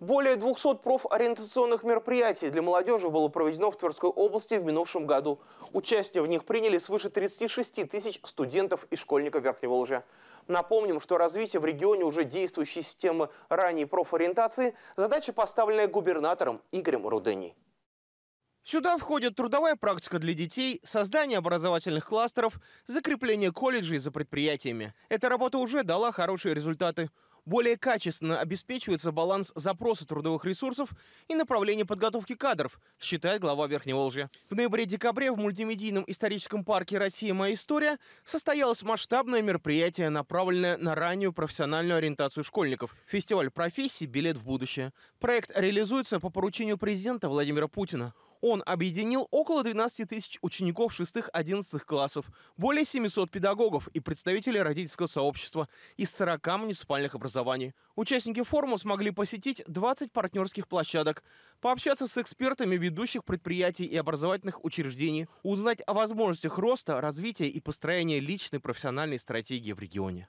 Более 200 профориентационных мероприятий для молодежи было проведено в Тверской области в минувшем году. Участие в них приняли свыше 36 тысяч студентов и школьников Верхнего Лжа. Напомним, что развитие в регионе уже действующей системы ранней профориентации – задача, поставленная губернатором Игорем Рудени. Сюда входят трудовая практика для детей, создание образовательных кластеров, закрепление колледжей за предприятиями. Эта работа уже дала хорошие результаты более качественно обеспечивается баланс запроса трудовых ресурсов и направления подготовки кадров, считает глава Верхневолжья. В ноябре-декабре в мультимедийном историческом парке «Россия. Моя история» состоялось масштабное мероприятие, направленное на раннюю профессиональную ориентацию школьников. Фестиваль профессий «Билет в будущее». Проект реализуется по поручению президента Владимира Путина. Он объединил около 12 тысяч учеников 6-11 классов, более 700 педагогов и представителей родительского сообщества из 40 муниципальных образований. Участники форума смогли посетить 20 партнерских площадок, пообщаться с экспертами ведущих предприятий и образовательных учреждений, узнать о возможностях роста, развития и построения личной профессиональной стратегии в регионе.